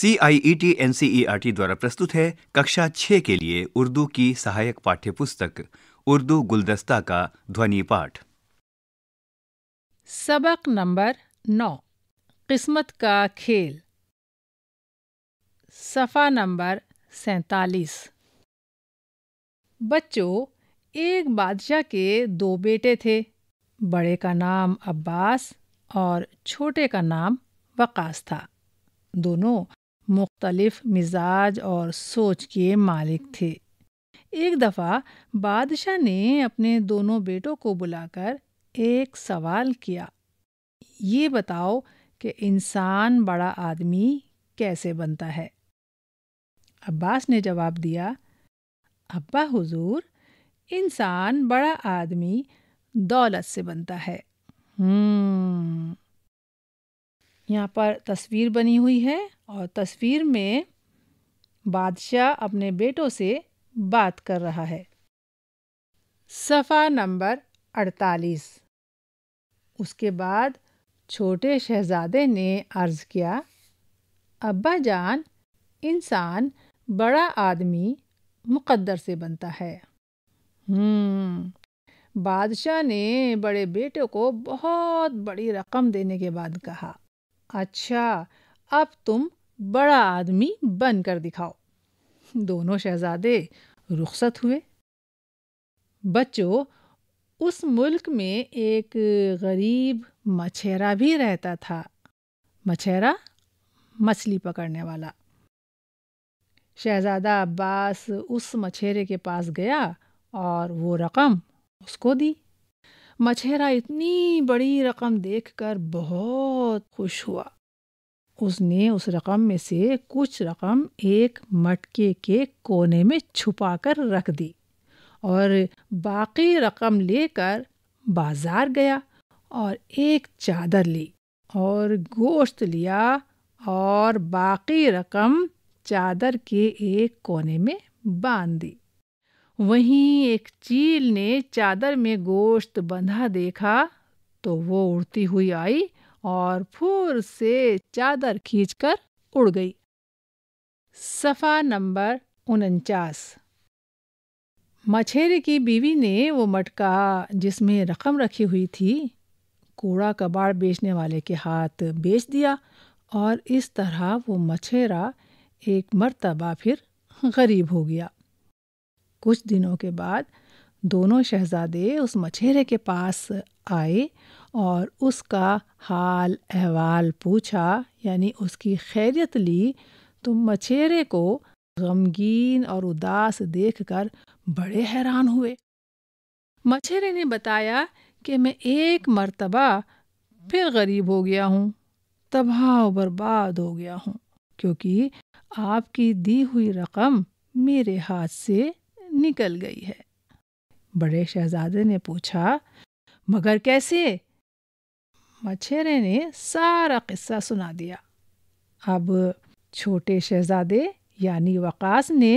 C I E T N C E R T द्वारा प्रस्तुत है कक्षा छः के लिए उर्दू की सहायक पाठ्य पुस्तक उर्दू गुलदस्ता का ध्वनि पाठ सबक नंबर नौ किस्मत का खेल सफ़ा नंबर सैतालीस बच्चों एक बादशाह के दो बेटे थे बड़े का नाम अब्बास और छोटे का नाम वकास था दोनों मुख्तलफ मिजाज और सोच के मालिक थे एक दफ़ा बादशाह ने अपने दोनों बेटों को बुलाकर एक सवाल किया ये बताओ कि इंसान बड़ा आदमी कैसे बनता है अब्बास ने जवाब दिया अब्बा हुजूर इंसान बड़ा आदमी दौलत से बनता है हम्म, यहाँ पर तस्वीर बनी हुई है और तस्वीर में बादशाह अपने बेटों से बात कर रहा है सफ़ा नंबर अड़तालीस उसके बाद छोटे शहजादे ने अर्ज़ किया अब्बा जान इंसान बड़ा आदमी मुकद्दर से बनता है हम्म, बादशाह ने बड़े बेटे को बहुत बड़ी रकम देने के बाद कहा अच्छा अब तुम बड़ा आदमी बन कर दिखाओ दोनों शहजादे रुखसत हुए बच्चों उस मुल्क में एक गरीब मछेरा भी रहता था मछेरा मछली पकड़ने वाला शहज़ादा अब्बास उस मछेरे के पास गया और वो रकम उसको दी मछेरा इतनी बड़ी रकम देखकर बहुत खुश हुआ उसने उस रकम में से कुछ रकम एक मटके के कोने में छुपा कर रख दी और बाकी रकम लेकर बाजार गया और एक चादर ली और गोश्त लिया और बाकी रकम चादर के एक कोने में बांध दी वहीं एक चील ने चादर में गोश्त बंधा देखा तो वो उड़ती हुई आई और फूर से चादर खींचकर उड़ गई सफ़ा नंबर उनचास मछेरे की बीवी ने वो मटका जिसमें रकम रखी हुई थी कूड़ा कबाड़ बेचने वाले के हाथ बेच दिया और इस तरह वो मछेरा एक मर्तबा फिर गरीब हो गया कुछ दिनों के बाद दोनों शहजादे उस मछेरे के पास आए और उसका हाल अहवाल पूछा यानी उसकी खैरियत ली तो मछेरे को गमगीन और उदास देखकर बड़े हैरान हुए मछेरे ने बताया कि मैं एक मर्तबा फिर गरीब हो गया हूँ तबाह बर्बाद हो गया हूँ क्योंकि आपकी दी हुई रकम मेरे हाथ से निकल गई है बड़े शहजादे ने पूछा मगर कैसे मछेरे ने सारा किस्सा सुना दिया अब छोटे शहजादे यानी वकास ने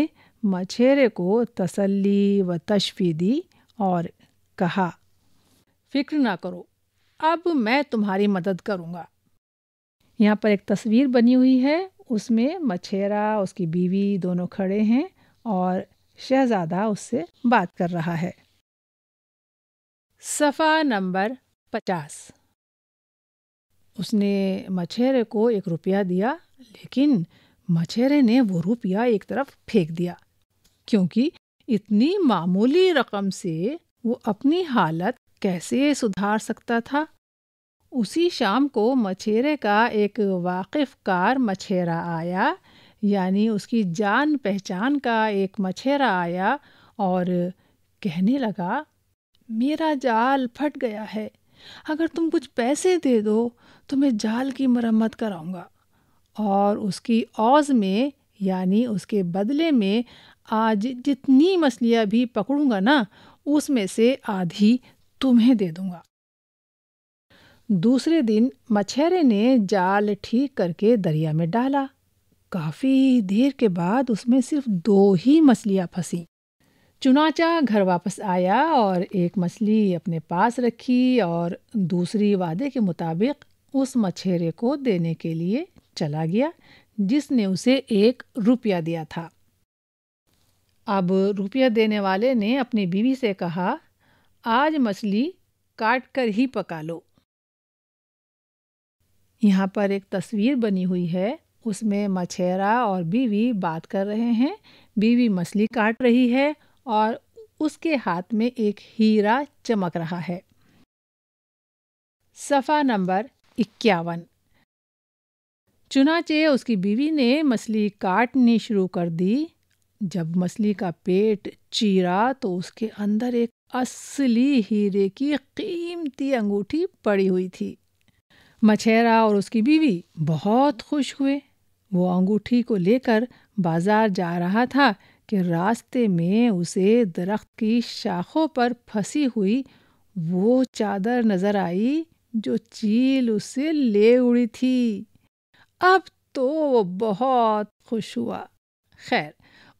मछेरे को तसल्ली व तशफी दी और कहा फिक्र ना करो अब मैं तुम्हारी मदद करूँगा यहाँ पर एक तस्वीर बनी हुई है उसमें मछेरा उसकी बीवी दोनों खड़े हैं और शहजादा उससे बात कर रहा है सफ़ा नंबर पचास उसने मछेरे को एक रुपया दिया लेकिन मछेरे ने वो रुपया एक तरफ फेंक दिया क्योंकि इतनी मामूली रकम से वो अपनी हालत कैसे सुधार सकता था उसी शाम को मछेरे का एक वाकिफ कार मछेरा आया यानी उसकी जान पहचान का एक मछेरा आया और कहने लगा मेरा जाल फट गया है अगर तुम कुछ पैसे दे दो तो मैं जाल की मरम्मत कराऊंगा और उसकी औज में यानी उसके बदले में आज जितनी मछलियाँ भी पकड़ूंगा ना उसमें से आधी तुम्हें दे दूंगा दूसरे दिन मछेरे ने जाल ठीक करके दरिया में डाला काफ़ी देर के बाद उसमें सिर्फ दो ही मछलियाँ फंसी चुनाचा घर वापस आया और एक मछली अपने पास रखी और दूसरी वादे के मुताबिक उस मछेरे को देने के लिए चला गया जिसने उसे एक रुपया दिया था अब रुपया देने वाले ने अपनी बीवी से कहा आज मछली काट कर ही पका लो यहाँ पर एक तस्वीर बनी हुई है उसमें मछेरा और बीवी बात कर रहे हैं बीवी मछली काट रही है और उसके हाथ में एक हीरा चमक रहा है सफ़ा नंबर इक्यावन चुनाचे उसकी बीवी ने मछली काटनी शुरू कर दी जब मछली का पेट चीरा तो उसके अंदर एक असली हीरे की कीमती अंगूठी पड़ी हुई थी मछेरा और उसकी बीवी बहुत खुश हुए वो अंगूठी को लेकर बाजार जा रहा था कि रास्ते में उसे दरख्त की शाखों पर फंसी हुई वो चादर नजर आई जो चील उसे ले उड़ी थी अब तो वो बहुत खुश हुआ खैर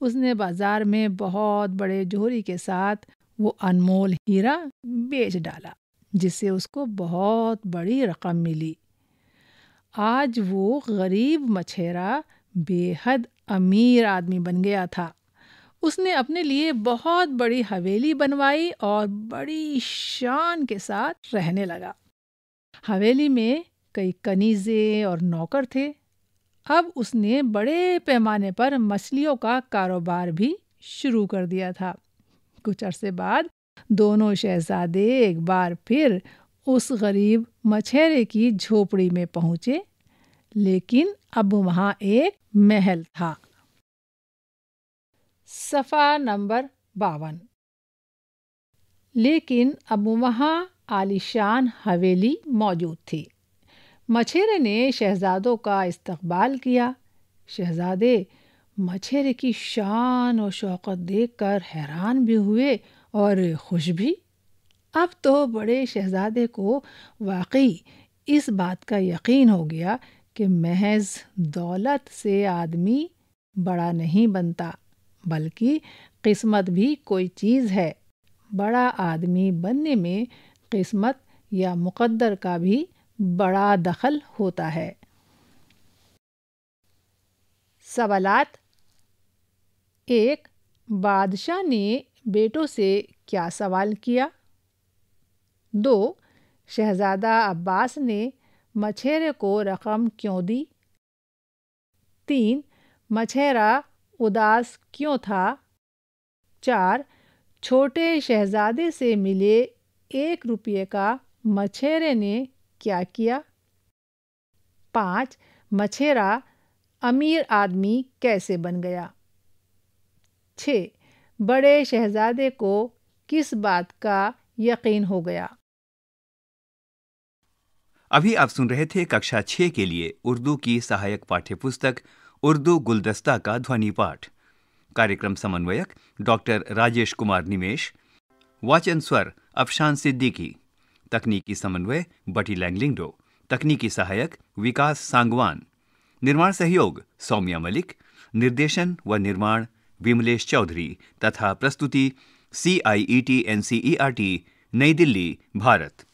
उसने बाजार में बहुत बड़े जोहरी के साथ वो अनमोल हीरा बेच डाला जिससे उसको बहुत बड़ी रकम मिली आज वो गरीब मछेरा बेहद अमीर आदमी बन गया था उसने अपने लिए बहुत बड़ी हवेली बनवाई और बड़ी शान के साथ रहने लगा हवेली में कई कनीज़े और नौकर थे अब उसने बड़े पैमाने पर मछलियों का कारोबार भी शुरू कर दिया था कुछ अरसे बाद दोनों शहजादे एक बार फिर उस गरीब मछेरे की झोपड़ी में पहुंचे लेकिन अब वहाँ एक महल था सफ़ा नंबर बावन लेकिन अब वहाँ आलिशान हवेली मौजूद थी मछेरे ने शहजादों का इस्तकबाल किया शहजादे मछेरे की शान और शौकत देखकर हैरान भी हुए और खुश भी अब तो बड़े शहजादे को वाकई इस बात का यकीन हो गया कि महज दौलत से आदमी बड़ा नहीं बनता बल्कि किस्मत भी कोई चीज़ है बड़ा आदमी बनने में किस्मत या मुकद्दर का भी बड़ा दखल होता है सवालत एक बादशाह ने बेटों से क्या सवाल किया दो शहज़ादा अब्बास ने मछेरे को रकम क्यों दी तीन मछेरा उदास क्यों था चार छोटे शहज़ादे से मिले एक रुपये का मछेरे ने क्या किया पाँच मछेरा अमीर आदमी कैसे बन गया छः बड़े शहज़ादे को किस बात का यकीन हो गया अभी आप सुन रहे थे कक्षा छः के लिए उर्दू की सहायक पाठ्य पुस्तक उर्दू गुलदस्ता का ध्वनि पाठ कार्यक्रम समन्वयक डॉक्टर राजेश कुमार निमेश वाचन स्वर अफशान सिद्दीकी तकनीकी समन्वय बटी लैंगलिंगडो तकनीकी सहायक विकास सांगवान निर्माण सहयोग सौम्या मलिक निर्देशन व निर्माण विमलेश चौधरी तथा प्रस्तुति C I E T N C E R T नई दिल्ली भारत